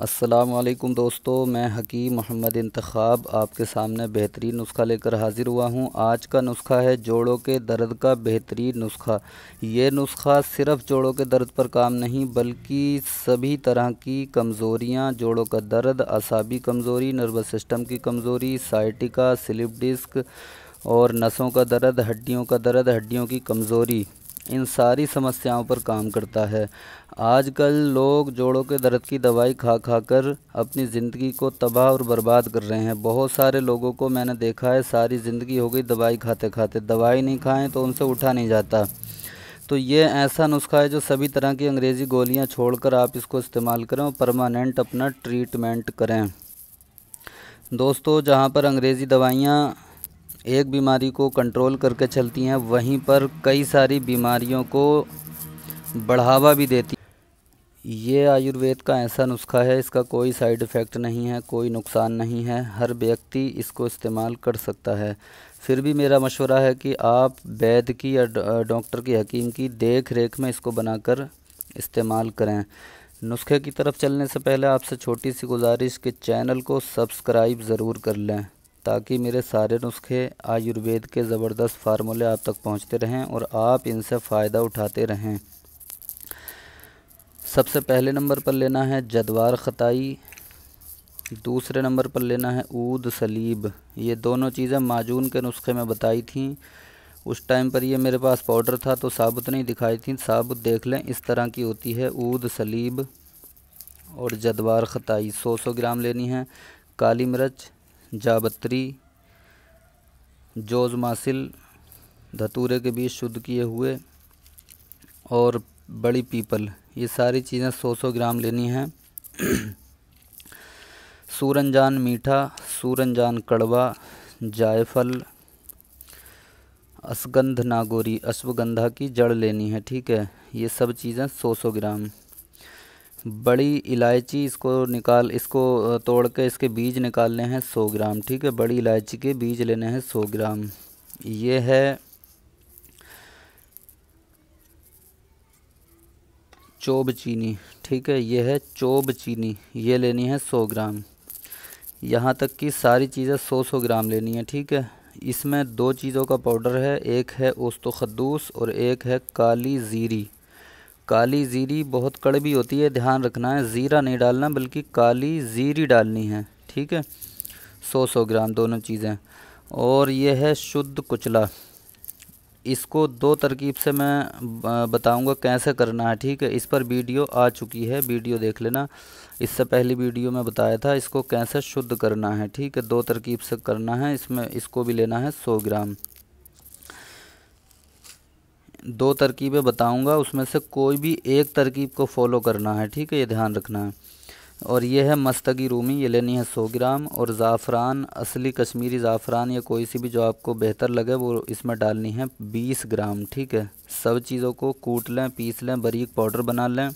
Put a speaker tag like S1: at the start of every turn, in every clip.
S1: असलकम दोस्तों मैं हकीम मोहम्मद इंतखाब आपके सामने बेहतरीन नुस्खा लेकर हाज़िर हुआ हूँ आज का नुस्खा है जोड़ों के दर्द का बेहतरीन नुस्खा ये नुस्खा सिर्फ जोड़ों के दर्द पर काम नहीं बल्कि सभी तरह की कमज़ोरियाँ जोड़ों का दर्द असाबी कमज़ोरी नर्वस सिस्टम की कमज़ोरी साइटिका स्लिप डिस्क और नसों का दर्द हड्डियों का दर्द हड्डियों की कमज़ोरी इन सारी समस्याओं पर काम करता है आजकल लोग जोड़ों के दर्द की दवाई खा खा कर अपनी ज़िंदगी को तबाह और बर्बाद कर रहे हैं बहुत सारे लोगों को मैंने देखा है सारी ज़िंदगी हो गई दवाई खाते खाते दवाई नहीं खाएं तो उनसे उठा नहीं जाता तो ये ऐसा नुस्खा है जो सभी तरह की अंग्रेज़ी गोलियां छोड़कर आप इसको इस्तेमाल करें और परमानेंट अपना ट्रीटमेंट करें दोस्तों जहाँ पर अंग्रेज़ी दवाइयाँ एक बीमारी को कंट्रोल करके चलती हैं वहीं पर कई सारी बीमारियों को बढ़ावा भी देती ये आयुर्वेद का ऐसा नुस्खा है इसका कोई साइड इफ़ेक्ट नहीं है कोई नुकसान नहीं है हर व्यक्ति इसको इस्तेमाल कर सकता है फिर भी मेरा मशवरा है कि आप वैद की या डॉक्टर की हकीम की देख रेख में इसको बनाकर इस्तेमाल करें नुस्खे की तरफ चलने से पहले आपसे छोटी सी गुजारिश कि चैनल को सब्सक्राइब ज़रूर कर लें ताकि मेरे सारे नुस्खे आयुर्वेद के ज़बरदस्त फार्मूले आप तक पहुंचते रहें और आप इनसे फ़ायदा उठाते रहें सबसे पहले नंबर पर लेना है जदवार ख़ताई दूसरे नंबर पर लेना है ऊद सलीब ये दोनों चीज़ें माजून के नुस्खे में बताई थी उस टाइम पर ये मेरे पास पाउडर था तो साबुत नहीं दिखाई थी साबुत देख लें इस तरह की होती है ऊद सलीब और जदवार ख़ताई सौ सौ ग्राम लेनी है काली मिर्च जाबत्री जोजमासिल धतूरे के बीज शुद्ध किए हुए और बड़ी पीपल ये सारी चीज़ें सौ सौ ग्राम लेनी हैं सूरनजान मीठा सूरनजान कड़वा जायफल अश्वगंध नागोरी अश्वगंधा की जड़ लेनी है ठीक है ये सब चीज़ें सौ सौ ग्राम बड़ी इलायची इसको निकाल इसको तोड़ के इसके बीज निकालने हैं सौ ग्राम ठीक है बड़ी इलायची के बीज लेने हैं सौ ग्राम ये है चोब चीनी ठीक है ये है चोब चीनी ये लेनी है सौ ग्राम यहाँ तक कि सारी चीज़ें सौ सौ ग्राम लेनी है ठीक है इसमें दो चीज़ों का पाउडर है एक है ओस्तो खद्दूस और एक है काली ज़ीरी काली ज़ीरी बहुत कड़वी होती है ध्यान रखना है ज़ीरा नहीं डालना बल्कि काली ज़ीरी डालनी है ठीक है सौ सौ ग्राम दोनों चीज़ें और यह है शुद्ध कुचला इसको दो तरकीब से मैं बताऊंगा कैसे करना है ठीक है इस पर वीडियो आ चुकी है वीडियो देख लेना इससे पहली वीडियो में बताया था इसको कैसे शुद्ध करना है ठीक है दो तरकीब से करना है इसमें इसको भी लेना है सौ ग्राम दो तरकीबें बताऊंगा उसमें से कोई भी एक तरकीब को फॉलो करना है ठीक है ये ध्यान रखना है और ये है मस्तगी रूमी ये लेनी है सौ ग्राम और ज़ाफ़रान असली कश्मीरी ज़ाफ़रान या कोई सी भी जो आपको बेहतर लगे वो इसमें डालनी है बीस ग्राम ठीक है सब चीज़ों को कूट लें पीस लें बरीक पाउडर बना लें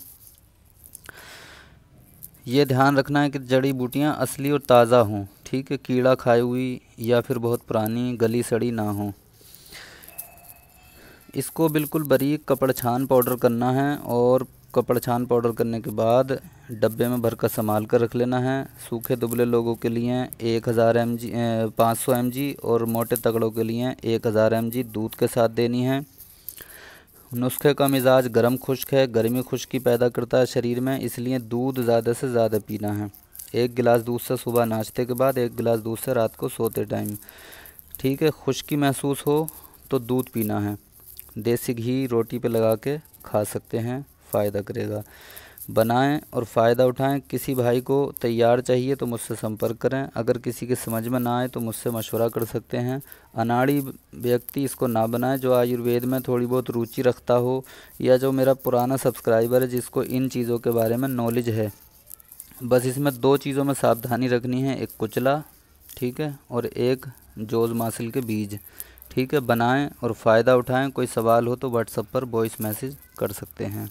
S1: ये ध्यान रखना है कि जड़ी बूटियाँ असली और ताज़ा हों ठीक है कीड़ा खाई हुई या फिर बहुत पुरानी गली सड़ी ना हों इसको बिल्कुल बारीक कपड़ छान पाउडर करना है और कपड़ छान पाउडर करने के बाद डब्बे में भर कर संभाल कर रख लेना है सूखे दुबले लोगों के लिए एक हज़ार एम जी पाँच सौ एम जी और मोटे तगड़ों के लिए एक हज़ार एम जी दूध के साथ देनी है नुस्खे का मिजाज गर्म खुश्क है गर्मी खुश्की पैदा करता है शरीर में इसलिए दूध ज़्यादा से ज़्यादा पीना है एक गिलास दूध से सुबह नाश्ते के बाद एक गिलास दूध से रात को सोते टाइम ठीक है खुश्की महसूस हो तो दूध पीना है देसी घी रोटी पे लगा के खा सकते हैं फ़ायदा करेगा बनाएं और फ़ायदा उठाएं किसी भाई को तैयार चाहिए तो मुझसे संपर्क करें अगर किसी के समझ में ना आए तो मुझसे मशवरा कर सकते हैं अनाड़ी व्यक्ति इसको ना बनाए जो आयुर्वेद में थोड़ी बहुत रुचि रखता हो या जो मेरा पुराना सब्सक्राइबर है जिसको इन चीज़ों के बारे में नॉलेज है बस इसमें दो चीज़ों में सावधानी रखनी है एक कुचला ठीक है और एक जोज मासिल के बीज ठीक है बनाएं और फ़ायदा उठाएं कोई सवाल हो तो व्हाट्सएप पर वॉइस मैसेज कर सकते हैं